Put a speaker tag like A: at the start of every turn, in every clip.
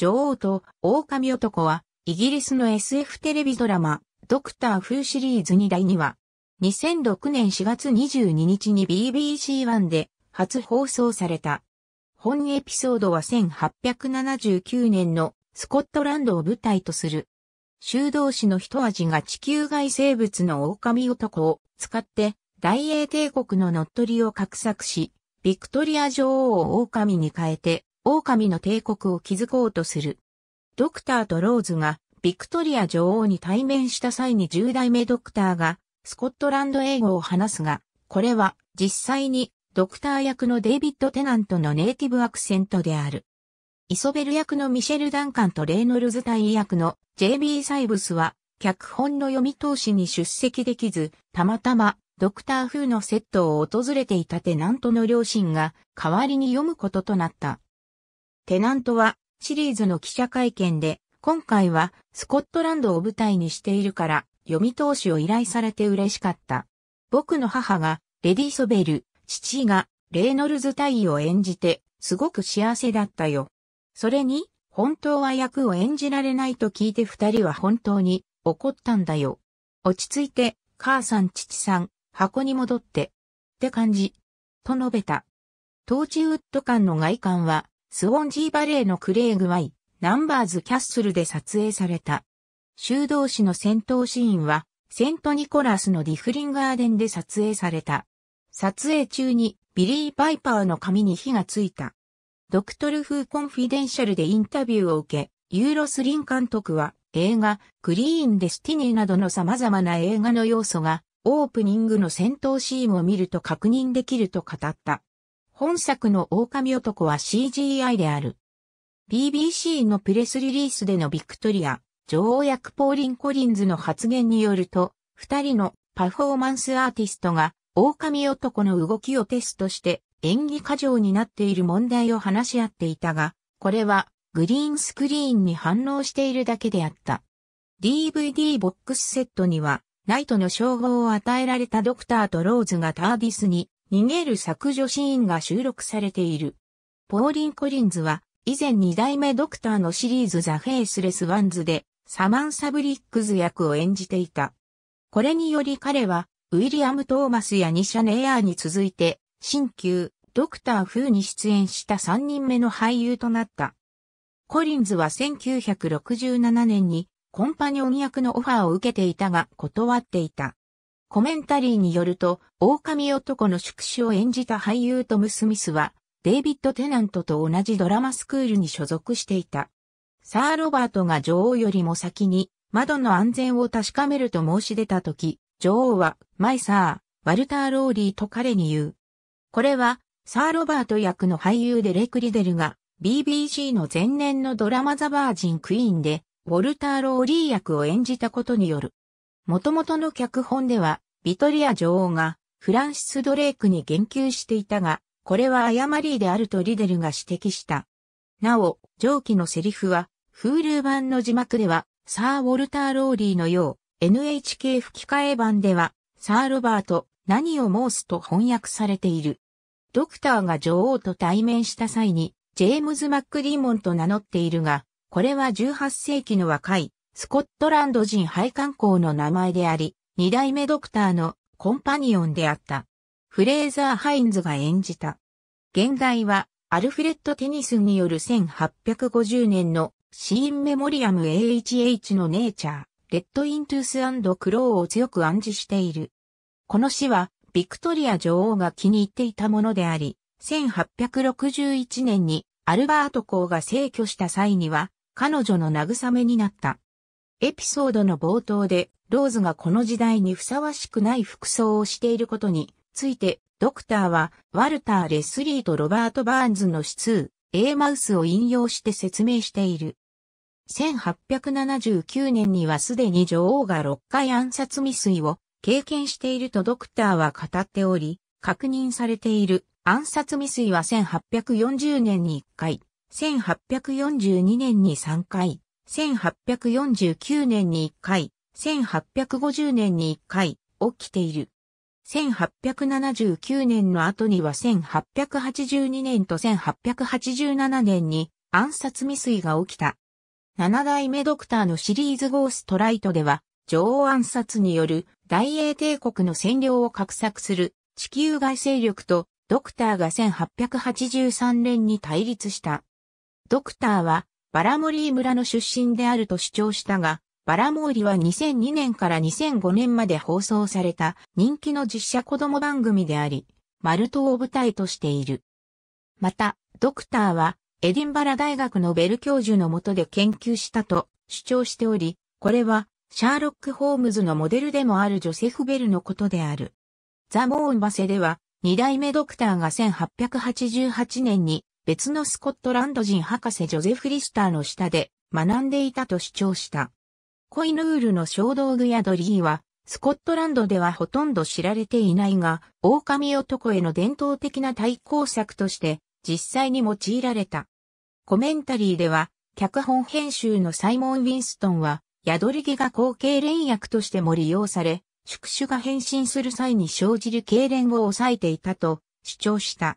A: 女王と狼男は、イギリスの SF テレビドラマ、ドクター・フーシリーズ2第2話。2006年4月22日に BBC1 で初放送された。本エピソードは1879年のスコットランドを舞台とする。修道士の一味が地球外生物の狼男を使って大英帝国の乗っ取りを画策し、ビクトリア女王を狼に変えて狼の帝国を築こうとする。ドクターとローズがビクトリア女王に対面した際に10代目ドクターがスコットランド英語を話すが、これは実際にドクター役のデイビッド・テナントのネイティブアクセントである。イソベル役のミシェル・ダンカンとレイノルズ隊役の JB サイブスは脚本の読み通しに出席できず、たまたまドクター風のセットを訪れていたテナントの両親が代わりに読むこととなった。テナントはシリーズの記者会見で、今回はスコットランドを舞台にしているから読み通しを依頼されて嬉しかった。僕の母がレディ・ソベル、父がレイノルズ大尉を演じてすごく幸せだったよ。それに本当は役を演じられないと聞いて二人は本当に怒ったんだよ。落ち着いて母さん父さん箱に戻ってって感じと述べた。トーチウッド館の外観はスウォンジーバレーのクレイグ・ワイ、ナンバーズ・キャッスルで撮影された。修道士の戦闘シーンは、セント・ニコラスのディフリンガーデンで撮影された。撮影中にビリー・パイパーの髪に火がついた。ドクトル・フー・コンフィデンシャルでインタビューを受け、ユーロス・リン監督は映画、グリーン・デスティニーなどの様々な映画の要素が、オープニングの戦闘シーンを見ると確認できると語った。本作の狼男は CGI である。BBC のプレスリリースでのビクトリア、女王役ポーリン・コリンズの発言によると、二人のパフォーマンスアーティストが狼男の動きをテストして演技過剰になっている問題を話し合っていたが、これはグリーンスクリーンに反応しているだけであった。DVD ボックスセットには、ナイトの称号を与えられたドクターとローズがターディスに逃げる削除シーンが収録されている。ポーリン・コリンズは、以前二代目ドクターのシリーズザ・フェイスレス・ワンズで、サマンサ・ブリックズ役を演じていた。これにより彼は、ウィリアム・トーマスやニシャ・ネアーに続いて、新旧、ドクター・フーに出演した3人目の俳優となった。コリンズは1967年に、コンパニオン役のオファーを受けていたが断っていた。コメンタリーによると、狼男の宿主を演じた俳優トム・スミスは、デイビッド・テナントと同じドラマスクールに所属していた。サー・ロバートが女王よりも先に窓の安全を確かめると申し出たとき、女王は、マイサー、ワルター・ローリーと彼に言う。これは、サー・ロバート役の俳優でレクリデルが、BBC の前年のドラマザ・バージン・クイーンで、ウォルター・ローリー役を演じたことによる。元々の脚本では、ビトリア女王がフランシス・ドレイクに言及していたが、これは誤りであるとリデルが指摘した。なお、上記のセリフは、フール版の字幕では、サー・ウォルター・ローリーのよう、NHK 吹き替え版では、サー・ロバート、何を申すと翻訳されている。ドクターが女王と対面した際に、ジェームズ・マック・ディーモンと名乗っているが、これは18世紀の若いスコットランド人配管工の名前であり、二代目ドクターのコンパニオンであった。フレーザー・ハインズが演じた。現代は、アルフレッド・テニスによる1850年のシーンメモリアム AHH のネイチャー、レッド・イントゥースアンド・クローを強く暗示している。この詩は、ビクトリア女王が気に入っていたものであり、1861年にアルバート公が逝去した際には、彼女の慰めになった。エピソードの冒頭で、ローズがこの時代にふさわしくない服装をしていることについて、ドクターは、ワルター・レスリーとロバート・バーンズの指数、A マウスを引用して説明している。1879年にはすでに女王が6回暗殺未遂を経験しているとドクターは語っており、確認されている暗殺未遂は1840年に1回、1842年に3回、1849年に1回、1850年に1回、起きている。1879年の後には1882年と1887年に暗殺未遂が起きた。7代目ドクターのシリーズゴーストライトでは、女王暗殺による大英帝国の占領を画策する地球外勢力とドクターが1883年に対立した。ドクターはバラモリー村の出身であると主張したが、バラモーリは2002年から2005年まで放送された人気の実写子供番組であり、マルトを舞台としている。また、ドクターはエディンバラ大学のベル教授の下で研究したと主張しており、これはシャーロック・ホームズのモデルでもあるジョセフ・ベルのことである。ザ・モーンバセでは、二代目ドクターが1888年に別のスコットランド人博士ジョゼフ・リスターの下で学んでいたと主張した。コイヌールの小道具やドリーは、スコットランドではほとんど知られていないが、狼男への伝統的な対抗策として実際に用いられた。コメンタリーでは、脚本編集のサイモン・ウィンストンは、ドりギが後継連役としても利用され、宿主が変身する際に生じる痙攣を抑えていたと主張した。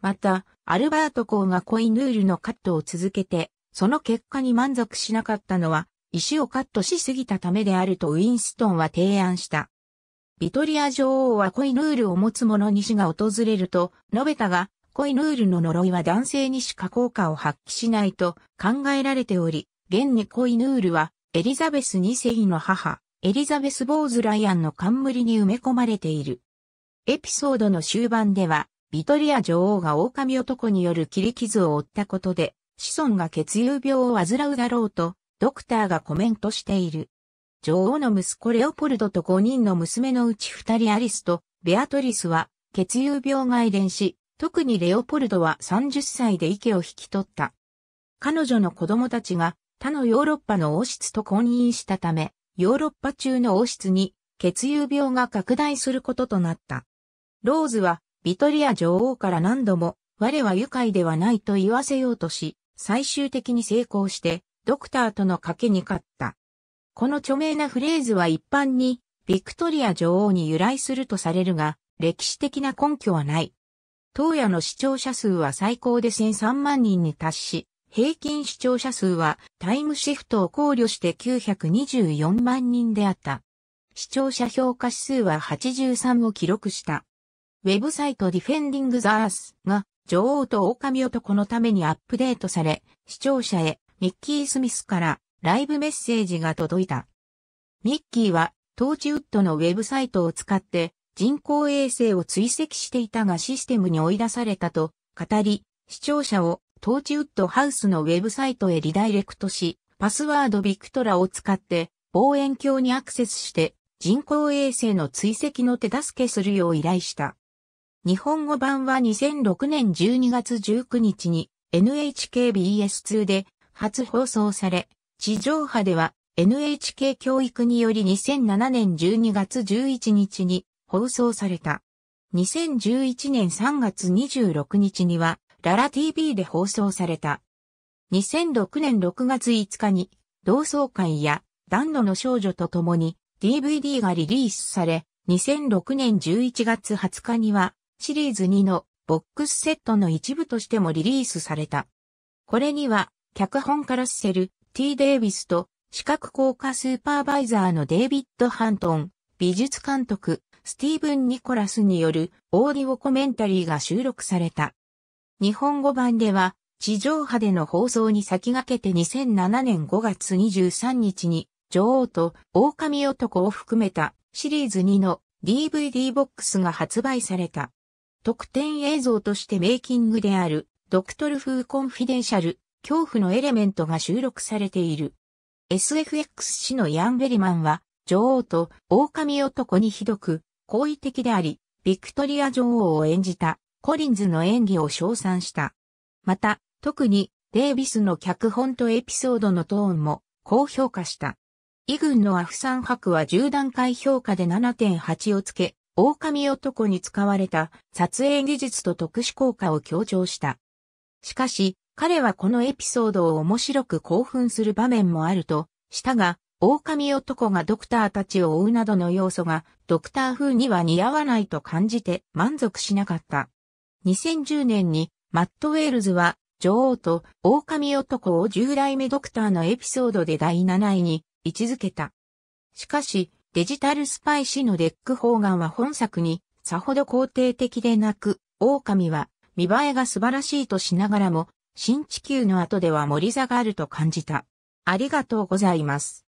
A: また、アルバート公がコイヌールのカットを続けて、その結果に満足しなかったのは、石をカットしすぎたためであるとウィンストンは提案した。ビトリア女王はコイヌールを持つ者に死が訪れると述べたが、コイヌールの呪いは男性にしか効果を発揮しないと考えられており、現にコイヌールはエリザベス2世の母、エリザベス・ボーズ・ライアンの冠に埋め込まれている。エピソードの終盤では、ビトリア女王が狼男による切り傷を負ったことで、子孫が血友病を患うだろうと、ドクターがコメントしている。女王の息子レオポルドと5人の娘のうち2人アリスとベアトリスは血友病が遺伝し、特にレオポルドは30歳で池を引き取った。彼女の子供たちが他のヨーロッパの王室と婚姻したため、ヨーロッパ中の王室に血友病が拡大することとなった。ローズはビトリア女王から何度も、我は愉快ではないと言わせようとし、最終的に成功して、ドクターとの賭けに勝った。この著名なフレーズは一般に、ビクトリア女王に由来するとされるが、歴史的な根拠はない。当夜の視聴者数は最高で1003万人に達し、平均視聴者数はタイムシフトを考慮して924万人であった。視聴者評価指数は83を記録した。ウェブサイトディフェンディング・ザ・ースが女王と狼男のためにアップデートされ、視聴者へミッキー・スミスからライブメッセージが届いた。ミッキーはトーチウッドのウェブサイトを使って人工衛星を追跡していたがシステムに追い出されたと語り、視聴者をトーチウッドハウスのウェブサイトへリダイレクトし、パスワードビクトラを使って望遠鏡にアクセスして人工衛星の追跡の手助けするよう依頼した。日本語版は2006年12月19日に NHKBS2 で初放送され、地上波では NHK 教育により2007年12月11日に放送された。2011年3月26日には、ララ TV で放送された。2006年6月5日に、同窓会や、暖炉の少女と共に DVD がリリースされ、2006年11月20日には、シリーズ2のボックスセットの一部としてもリリースされた。これには、脚本ラッセル、T デイビスと、視覚効果スーパーバイザーのデイビッド・ハントン、美術監督、スティーブン・ニコラスによるオーディオコメンタリーが収録された。日本語版では、地上波での放送に先駆けて2007年5月23日に、女王と狼男を含めたシリーズ2の DVD ボックスが発売された。特典映像としてメイキングである、ドクトル風コンフィデンシャル、恐怖のエレメントが収録されている。SFX 氏のヤン・ベリマンは、女王と狼男にひどく、好意的であり、ビクトリア女王を演じた、コリンズの演技を称賛した。また、特に、デイビスの脚本とエピソードのトーンも、高評価した。イグンのアフサン博は10段階評価で7.8をつけ、狼男に使われた撮影技術と特殊効果を強調した。しかし、彼はこのエピソードを面白く興奮する場面もあると、したが、狼男がドクターたちを追うなどの要素がドクター風には似合わないと感じて満足しなかった。2010年にマット・ウェールズは女王と狼男を従来目ドクターのエピソードで第7位に位置づけた。しかし、デジタルスパイ氏のデック・方眼は本作に、さほど肯定的でなく、狼は見栄えが素晴らしいとしながらも、新地球の後では森座があると感じた。ありがとうございます。